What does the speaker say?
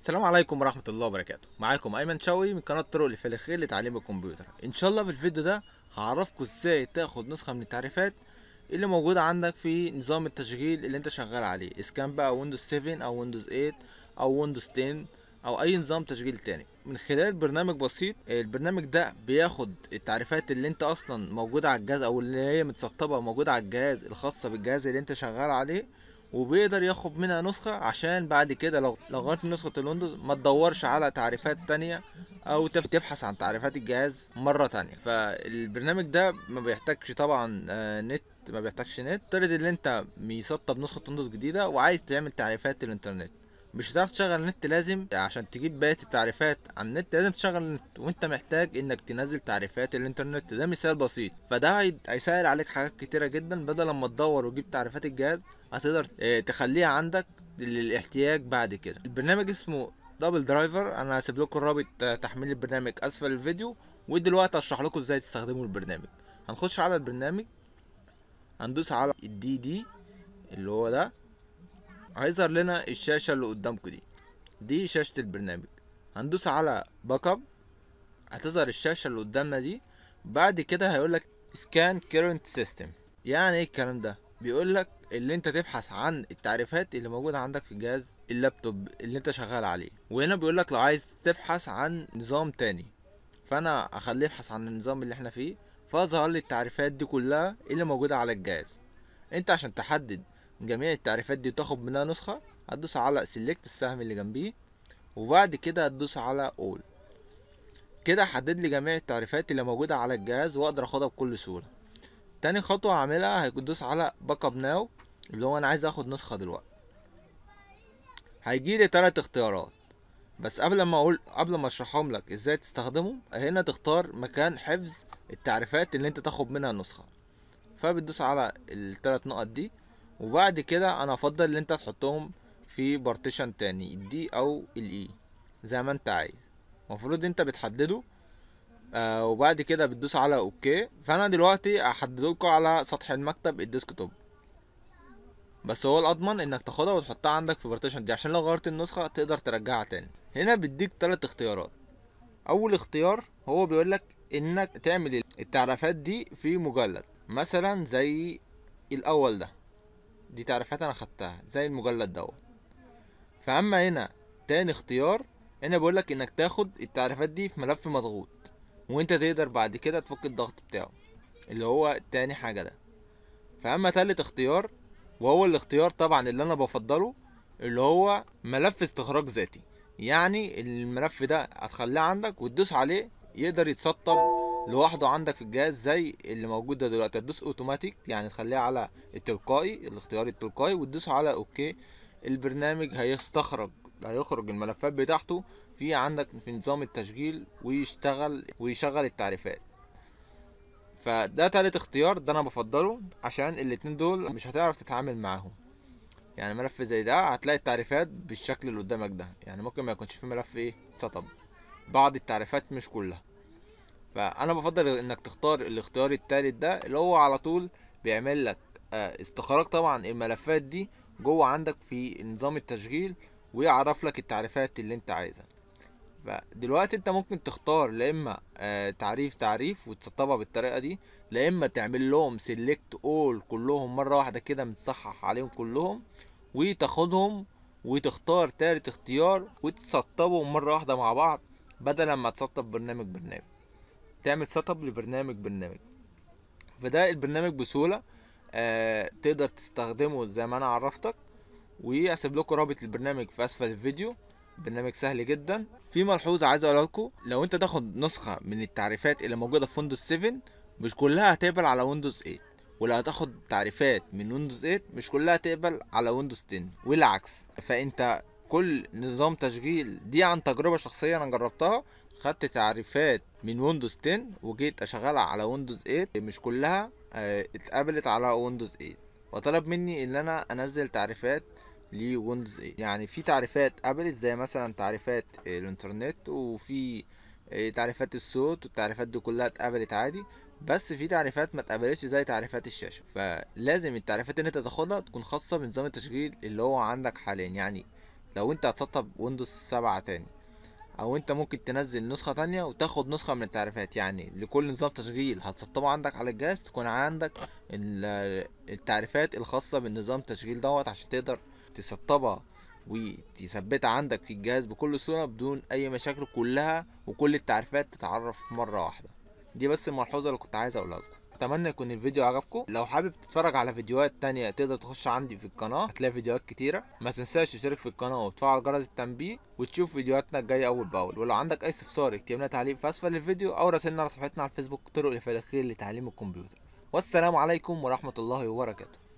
السلام عليكم ورحمة الله وبركاته معاكم أيمن شوي من قناة طرق لفلاخير لتعليم الكمبيوتر إن شاء الله في الفيديو ده هعرفكم إزاي تاخد نسخة من التعريفات اللي موجودة عندك في نظام التشغيل اللي أنت شغال عليه إذا كان بقى ويندوز 7 أو ويندوز 8 أو ويندوز 10 أو أي نظام تشغيل تاني من خلال برنامج بسيط البرنامج ده بياخد التعريفات اللي أنت أصلا موجودة على الجهاز أو اللي هي متسطبة موجودة على الجهاز الخاصة بالجهاز اللي أنت شغال عليه وبيقدر ياخد منها نسخة عشان بعد كده لو غيرت نسخة الويندوز ما تدورش على تعريفات تانية او تبحث عن تعريفات الجهاز مرة تانية فالبرنامج ده ما بيحتاجش طبعا آه، نت ما بيحتاجش نت افترض ان انت مسطب نسخة ويندوز جديدة وعايز تعمل تعريفات الانترنت مش هتعرف تشغل النت لازم عشان تجيب بقية التعريفات على النت لازم تشغل النت وانت محتاج انك تنزل تعريفات الانترنت ده مثال بسيط فده هيسهل عليك حاجات كتيرة جدا بدل لما تدور وتجيب تعريفات الجهاز هتقدر آه، تخليها عندك للاحتياج بعد كده البرنامج اسمه دبل درايفر انا هسيب لكم رابط آه، تحميل البرنامج اسفل الفيديو ودلوقتي هشرح لكم ازاي تستخدموا البرنامج هنخش على البرنامج هندوس على الدي دي اللي هو ده هيظهر لنا الشاشة اللي قدامكم دي دي شاشة البرنامج هندوس على باك اب هتظهر الشاشة اللي قدامنا دي بعد كده هيقولك سكان كيرنت سيستم يعني ايه الكلام ده بيقولك اللي انت تبحث عن التعريفات اللي موجودة عندك في الجهاز اللابتوب اللي انت شغال عليه وهنا بيقولك لو عايز تبحث عن نظام تاني فانا اخليه يبحث عن النظام اللي احنا فيه فظهر لي التعريفات دي كلها اللي موجودة على الجهاز انت عشان تحدد جميع التعريفات دي تاخد منها نسخة هتدوس على سيلكت السهم اللي جنبيه وبعد كده هتدوس على اول كده حدد لي جميع التعريفات اللي موجودة على الجهاز واقدر اخدها بكل سهولة تاني خطوة هعملها هتدوس على باك اب ناو اللي هو انا عايز اخد نسخة دلوقتي هيجيلي تلات اختيارات بس قبل ما اقول قبل ما اشرحهم لك ازاي تستخدمهم هنا تختار مكان حفظ التعريفات اللي انت تاخد منها نسخة فبتدوس على التلات نقط دي وبعد كده انا افضل ان انت تحطهم في بارتيشن تاني الدي او الاي e زي ما انت عايز المفروض انت بتحدده آه وبعد كده بتدوس على اوكي فانا دلوقتي هحدده لكم على سطح المكتب الديسك توب بس هو الاضمن انك تاخدها وتحطها عندك في بارتيشن دي عشان لو غيرت النسخه تقدر ترجعها تاني هنا بيديك ثلاث اختيارات اول اختيار هو بيقولك انك تعمل التعريفات دي في مجلد مثلا زي الاول ده دي تعريفات انا خدتها زي المجلد دوت فاما هنا تاني اختيار هنا بقول لك انك تاخد التعريفات دي في ملف مضغوط وانت تقدر بعد كده تفك الضغط بتاعه اللي هو تاني حاجه ده فاما تالت اختيار وهو الاختيار طبعا اللي انا بفضله اللي هو ملف استخراج ذاتي يعني الملف ده هتخليه عندك وتدوس عليه يقدر يتسطب لوحده عندك في الجهاز زي اللي موجود ده دلوقتي هتدوس اوتوماتيك يعني تخليها على التلقائي الاختيار التلقائي وتدوس على اوكي البرنامج هيستخرج هيخرج الملفات بتاعته في عندك في نظام التشغيل ويشتغل ويشغل التعريفات فده تالت اختيار ده انا بفضله عشان الاتنين دول مش هتعرف تتعامل معاهم يعني ملف زي ده هتلاقي التعريفات بالشكل اللي قدامك ده يعني ممكن ما يكونش في ملف ايه سطب بعض التعريفات مش كلها فانا بفضل انك تختار الاختيار التالت ده اللي هو على طول بيعمل لك آه، استخراج طبعا الملفات دي جوه عندك في نظام التشغيل ويعرف لك التعريفات اللي انت عايزها فدلوقتي انت ممكن تختار لا اما آه، تعريف تعريف وتسطبها بالطريقه دي لا اما تعمل لهم سيلكت اول كلهم مره واحده كده متصحح عليهم كلهم وتاخدهم وتختار تالت اختيار وتسطبهم مره واحده مع بعض بدل ما تسطب برنامج برنامج تعمل سيت اب لبرنامج برنامج فده البرنامج بسهوله آه تقدر تستخدمه زي ما انا عرفتك وهسيب لكم رابط البرنامج في اسفل الفيديو برنامج سهل جدا في ملحوظه عايز اقولها لكم لو انت تاخد نسخه من التعريفات اللي موجوده في ويندوز 7 مش كلها هتقبل على ويندوز 8 ولو هتاخد تعريفات من ويندوز 8 مش كلها تقبل على ويندوز 10 والعكس فانت كل نظام تشغيل دي عن تجربه شخصيه انا جربتها خدت تعريفات من ويندوز 10 وجيت اشغلها على ويندوز 8 مش كلها آه، اتقبلت على ويندوز 8 وطلب مني ان انا انزل تعريفات لويندوز 8 يعني في تعريفات قبلت زي مثلا تعريفات الانترنت وفي آه، تعريفات الصوت والتعريفات دي كلها اتقبلت عادي بس في تعريفات ما اتقبلتش زي تعريفات الشاشه فلازم التعريفات اللي انت تاخدها تكون خاصه بنظام التشغيل اللي هو عندك حاليا يعني لو انت هتسطب ويندوز 7 تاني او انت ممكن تنزل نسخة تانية وتاخد نسخة من التعريفات يعني لكل نظام تشغيل هتسطبه عندك على الجهاز تكون عندك التعريفات الخاصة بالنظام التشغيل دوت عشان تقدر تسطبها وتثبتها عندك في الجهاز بكل سهولة بدون اي مشاكل كلها وكل التعريفات تتعرف مرة واحدة دي بس الملحوظة اللي كنت عايز اقولها لكم اتمنى يكون الفيديو عجبكم لو حابب تتفرج على فيديوهات تانية تقدر تخش عندي في القناة هتلاقي فيديوهات كتيرة ما تنساش تشترك في القناة وتفعل جرس التنبيه وتشوف فيديوهاتنا الجاية أول بأول ولو عندك أي استفسار اكتبنا تعليق في أسفل الفيديو أو راسلنا على صفحتنا على الفيسبوك طرق لفلكير لتعليم الكمبيوتر والسلام عليكم ورحمة الله وبركاته